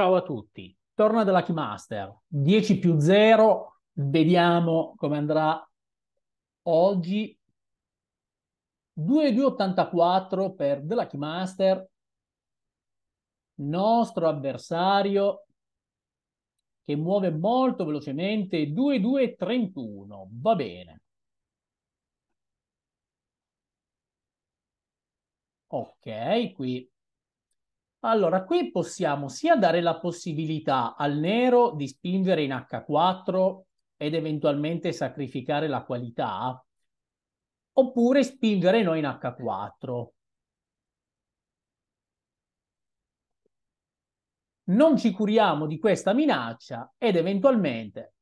Ciao a tutti, torna dalla Master, 10 più 0, vediamo come andrà oggi. 2,284 per della Master, nostro avversario che muove molto velocemente, 2,231, va bene. Ok, qui allora, qui possiamo sia dare la possibilità al nero di spingere in H4 ed eventualmente sacrificare la qualità, oppure spingere noi in H4. Non ci curiamo di questa minaccia ed eventualmente...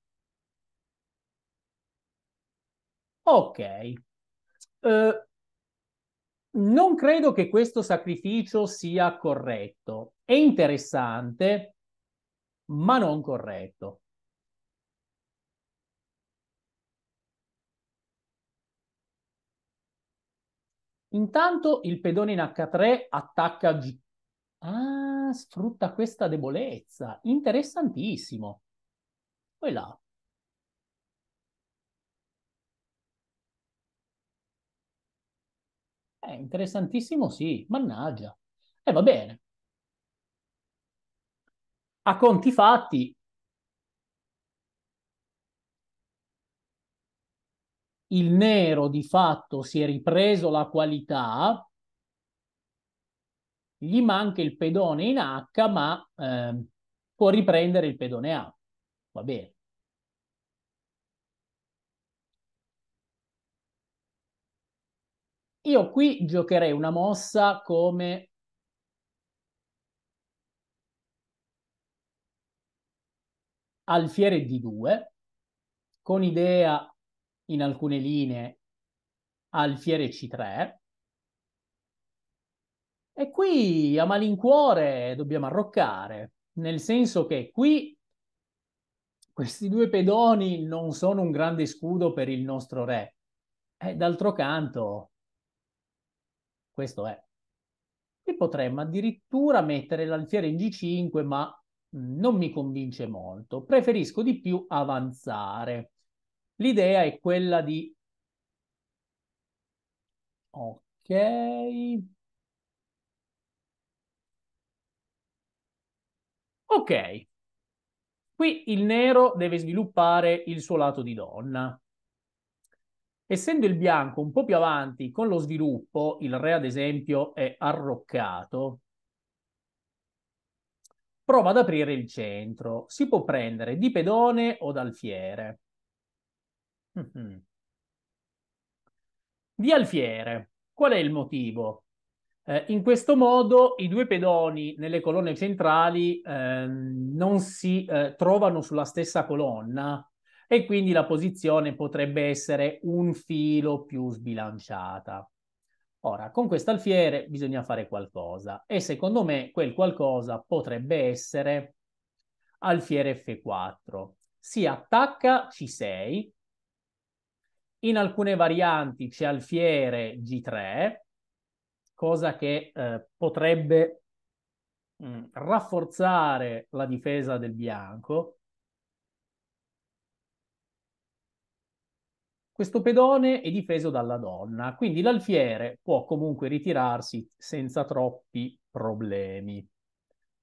Ok. Eh, non credo che questo sacrificio sia corretto. È interessante, ma non corretto. Intanto il pedone in H3 attacca G. Ah, sfrutta questa debolezza. Interessantissimo. Poi là. Eh, interessantissimo sì, mannaggia. E eh, va bene. A conti fatti, il nero di fatto si è ripreso la qualità, gli manca il pedone in H, ma eh, può riprendere il pedone A. Va bene. Io qui giocherei una mossa come alfiere d 2 con idea in alcune linee alfiere C3. E qui a malincuore dobbiamo arroccare, nel senso che qui questi due pedoni non sono un grande scudo per il nostro re. E eh, d'altro canto questo è. E potremmo addirittura mettere l'alfiere in G5, ma non mi convince molto. Preferisco di più avanzare. L'idea è quella di... Ok... Ok, qui il nero deve sviluppare il suo lato di donna. Essendo il bianco un po' più avanti con lo sviluppo, il re ad esempio è arroccato, prova ad aprire il centro. Si può prendere di pedone o d'alfiere. Mhm. Di alfiere. Qual è il motivo? Eh, in questo modo i due pedoni nelle colonne centrali eh, non si eh, trovano sulla stessa colonna, e quindi la posizione potrebbe essere un filo più sbilanciata. Ora, con questo alfiere bisogna fare qualcosa e secondo me quel qualcosa potrebbe essere alfiere F4. Si attacca C6, in alcune varianti c'è alfiere G3, cosa che eh, potrebbe mh, mm, rafforzare la difesa del bianco, Questo pedone è difeso dalla donna, quindi l'alfiere può comunque ritirarsi senza troppi problemi.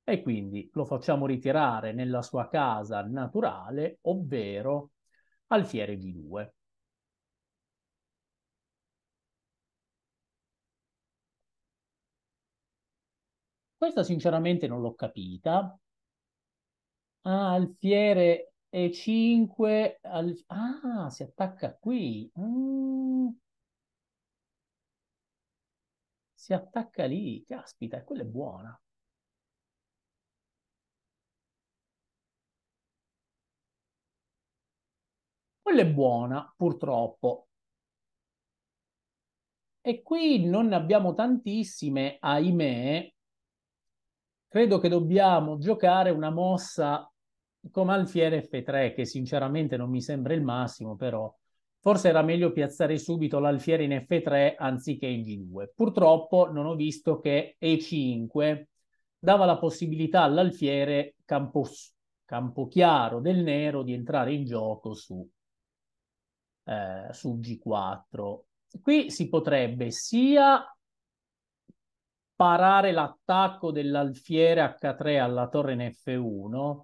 E quindi lo facciamo ritirare nella sua casa naturale, ovvero alfiere di 2. Questa sinceramente non l'ho capita. Ah, alfiere e 5 al... Ah, si attacca qui. Mm. Si attacca lì. Caspita, quella è buona. Quella è buona, purtroppo. E qui non ne abbiamo tantissime, ahimè. Credo che dobbiamo giocare una mossa come alfiere F3, che sinceramente non mi sembra il massimo, però forse era meglio piazzare subito l'alfiere in F3 anziché in G2. Purtroppo non ho visto che E5 dava la possibilità all'alfiere campo chiaro del nero di entrare in gioco su, eh, su G4. Qui si potrebbe sia parare l'attacco dell'alfiere H3 alla torre in F1,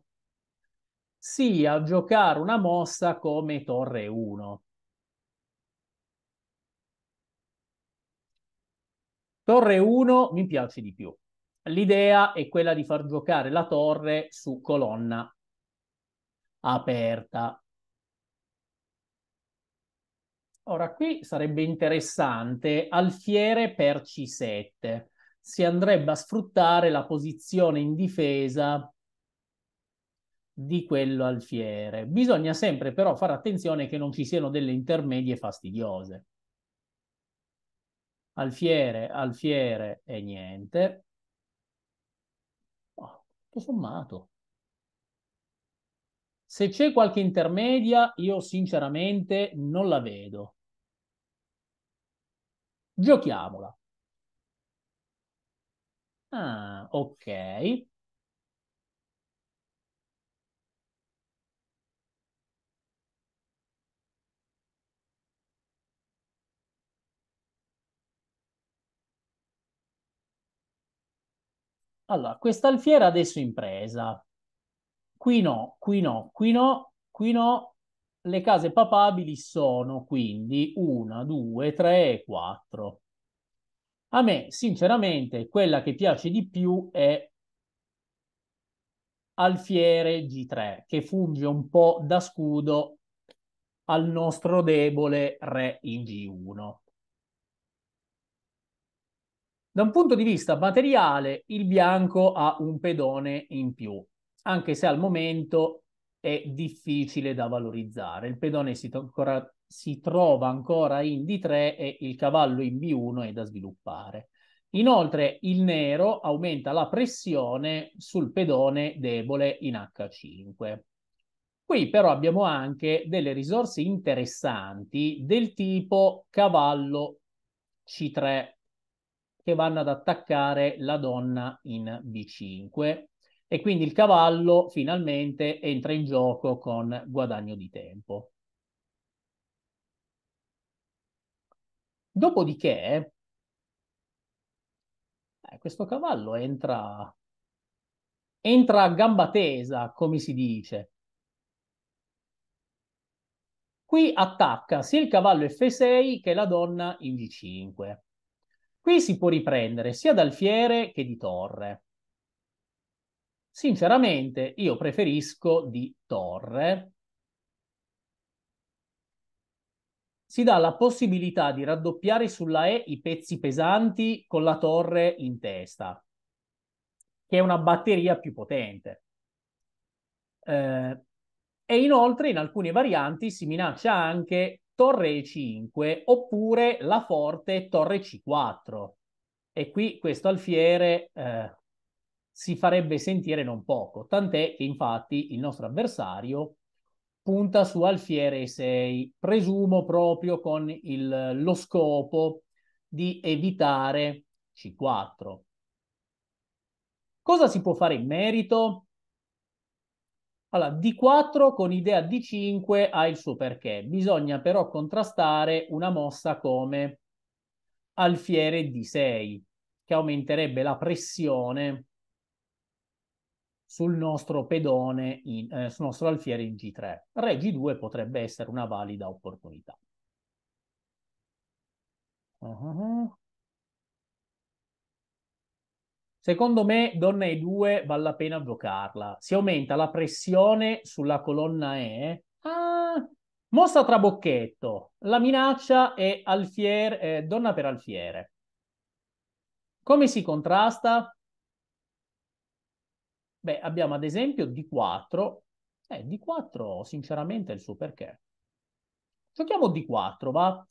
sia a giocare una mossa come torre 1. Torre 1 mi piace di più. L'idea è quella di far giocare la torre su colonna aperta. Ora qui sarebbe interessante alfiere per C7. Si andrebbe a sfruttare la posizione in difesa di quello alfiere. Bisogna sempre però fare attenzione che non ci siano delle intermedie fastidiose. Alfiere, alfiere e niente. Oh, tutto sommato. Se c'è qualche intermedia, io sinceramente non la vedo. Giochiamola. Ah, ok. Allora, questa alfiera adesso impresa. Qui no, qui no, qui no, qui no. Le case papabili sono quindi una, due, tre, e 4. A me, sinceramente, quella che piace di più è alfiere G3, che funge un po' da scudo al nostro debole re in G1. Da un punto di vista materiale, il bianco ha un pedone in più, anche se al momento è difficile da valorizzare. Il pedone si, to- ancora, si trova ancora in D3 e il cavallo in B1 è da sviluppare. Inoltre il nero aumenta la pressione sul pedone debole in H5. Qui però abbiamo anche delle risorse interessanti del tipo cavallo C3 che vanno ad attaccare la donna in B5 e quindi il cavallo finalmente entra in gioco con guadagno di tempo. Dopodiché, eh, questo cavallo entra, entra a gamba tesa, come si dice. Qui attacca sia il cavallo F6 che la donna in G5. Qui si può riprendere sia d'Alfiere che di Torre. Sinceramente io preferisco di Torre. Si dà la possibilità di raddoppiare sulla E i pezzi pesanti con la torre in testa, che è una batteria più potente. Eh, e inoltre in alcune varianti si minaccia anche torre E5 oppure la forte torre C4. E qui questo alfiere eh, si farebbe sentire non poco, tant'è che infatti il nostro avversario punta su alfiere 6 presumo proprio con il, lo scopo di evitare C4. Cosa si può fare in merito? Allora, D4 con idea D5 ha il suo perché. Bisogna però contrastare una mossa come alfiere D6, che aumenterebbe la pressione sul nostro pedone, in, eh, sul nostro alfiere in G3. Re G2 potrebbe essere una valida opportunità. Uh -huh. Secondo me, donna E2 vale la pena giocarla. Si aumenta la pressione sulla colonna E. Ah, mossa trabocchetto. La minaccia è alfier, eh, donna per alfiere. Come si contrasta? Beh, abbiamo ad esempio D4. Eh, D4 sinceramente è il suo perché. Giochiamo D4, va?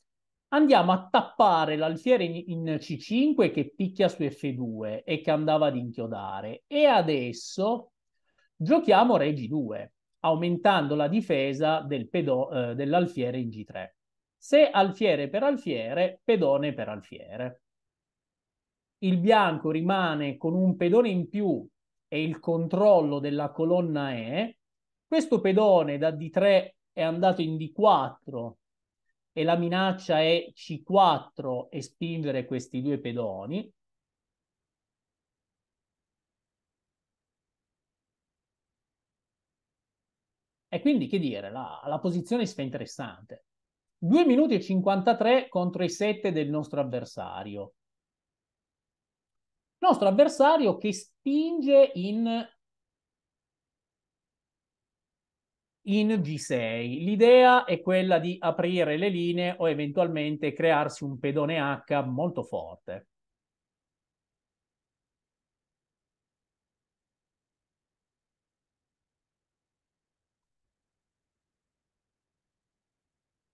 andiamo a tappare l'alfiere in, in, C5 che picchia su F2 e che andava ad inchiodare. E adesso giochiamo Re G2, aumentando la difesa del pedo, eh, dell'alfiere in G3. Se alfiere per alfiere, pedone per alfiere. Il bianco rimane con un pedone in più e il controllo della colonna E. Questo pedone da D3 è andato in D4 e la minaccia è C4 e spingere questi due pedoni. E quindi che dire, la, la posizione si fa interessante. 2 minuti e 53 contro i 7 del nostro avversario. Nostro avversario che spinge in in G6. L'idea è quella di aprire le linee o eventualmente crearsi un pedone H molto forte.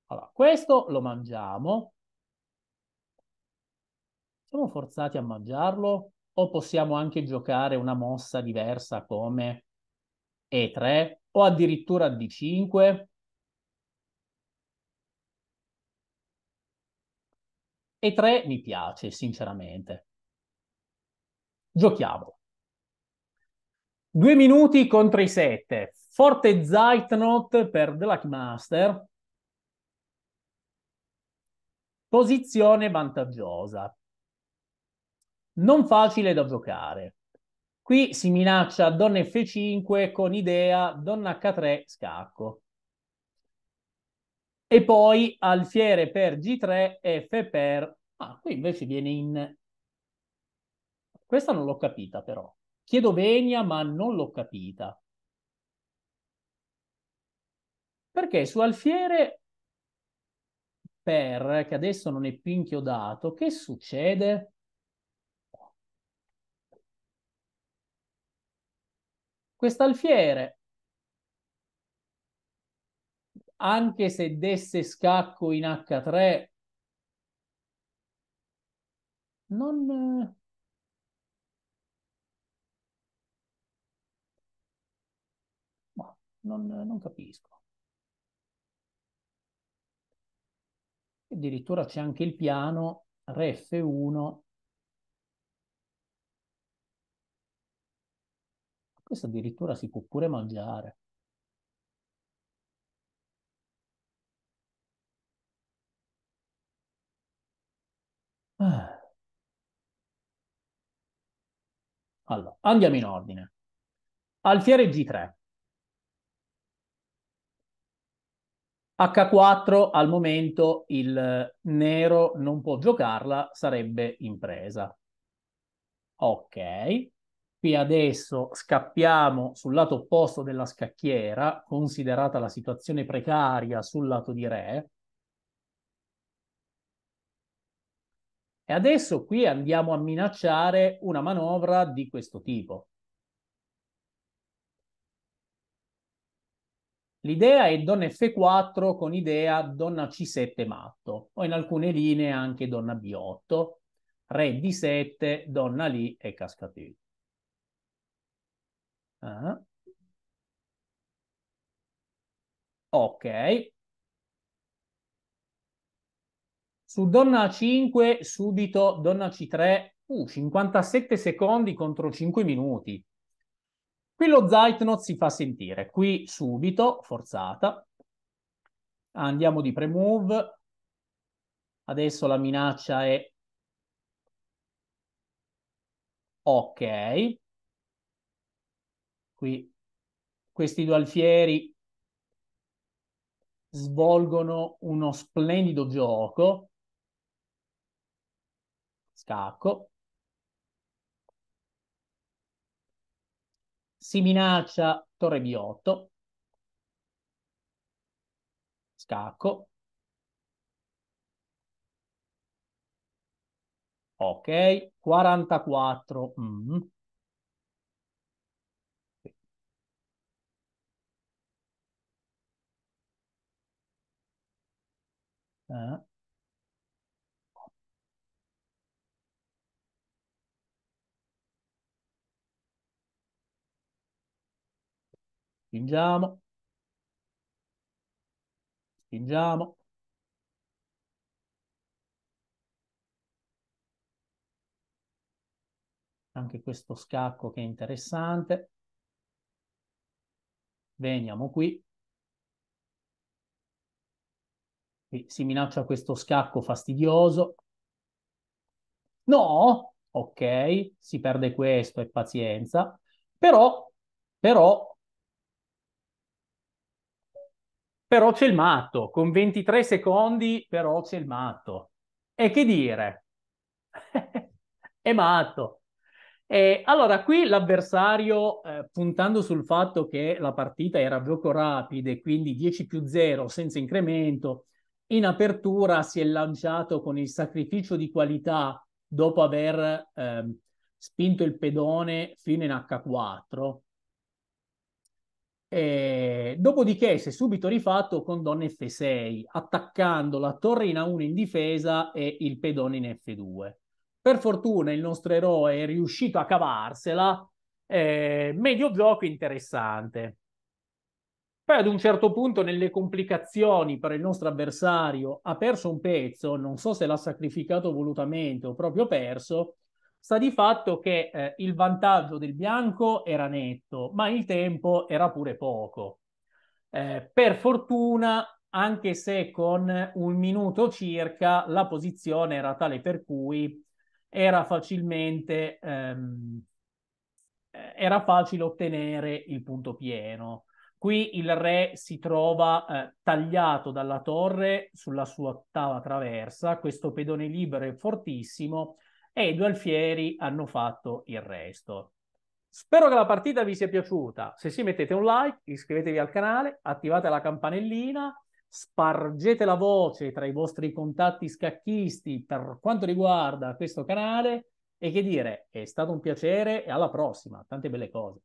Allora, questo lo mangiamo. Siamo forzati a mangiarlo o possiamo anche giocare una mossa diversa come E3 o addirittura d 5. E 3 mi piace, sinceramente. Giochiamo. Due minuti contro i 7. Forte Zeitnot per The Lackmaster. Posizione vantaggiosa. Non facile da giocare. Qui si minaccia donna F5 con idea donna H3 scacco. E poi alfiere per G3, F per... Ah, qui invece viene in... Questa non l'ho capita però. Chiedo venia, ma non l'ho capita. Perché su alfiere per, che adesso non è più inchiodato, che succede? Quest'alfiere, anche se desse scacco in H3, non... Boh, non, non, capisco. Addirittura c'è anche il piano Re f 1 questo addirittura si può pure mangiare. Eh. Allora, andiamo in ordine. Alfiere G3. H4 al momento il nero non può giocarla, sarebbe impresa. Ok qui adesso scappiamo sul lato opposto della scacchiera, considerata la situazione precaria sul lato di re. E adesso qui andiamo a minacciare una manovra di questo tipo. L'idea è donna F4 con idea donna C7 matto, o in alcune linee anche donna B8, re D7, donna lì e cascatù. Ah. Ok. Su donna A5, subito donna C3, uh, 57 secondi contro 5 minuti. Qui lo Zeitnot si fa sentire, qui subito, forzata. Andiamo di premove. Adesso la minaccia è... Ok qui questi due alfieri svolgono uno splendido gioco, scacco, si minaccia torre B8, scacco, ok, 44, mm. Eh? Spingiamo. Spingiamo. Anche questo scacco che è interessante. Veniamo qui. e si minaccia questo scacco fastidioso. No, ok, si perde questo e pazienza, però, però, però c'è il matto, con 23 secondi però c'è il matto. E che dire? È matto. E allora, qui l'avversario, eh, puntando sul fatto che la partita era gioco rapido e quindi 10 più 0 senza incremento, in apertura si è lanciato con il sacrificio di qualità dopo aver eh, spinto il pedone fino in H4. E... Dopodiché si è subito rifatto con donne F6, attaccando la torre in A1 in difesa e il pedone in F2. Per fortuna il nostro eroe è riuscito a cavarsela. Eh, medio gioco interessante. Poi ad un certo punto nelle complicazioni per il nostro avversario ha perso un pezzo, non so se l'ha sacrificato volutamente o proprio perso, sta di fatto che eh, il vantaggio del bianco era netto, ma il tempo era pure poco. Eh, per fortuna, anche se con un minuto circa, la posizione era tale per cui era facilmente ehm, eh, era facile ottenere il punto pieno. Qui il re si trova eh, tagliato dalla torre sulla sua ottava traversa, questo pedone libero è fortissimo e i due alfieri hanno fatto il resto. Spero che la partita vi sia piaciuta. Se sì mettete un like, iscrivetevi al canale, attivate la campanellina, spargete la voce tra i vostri contatti scacchisti per quanto riguarda questo canale e che dire, è stato un piacere e alla prossima, tante belle cose.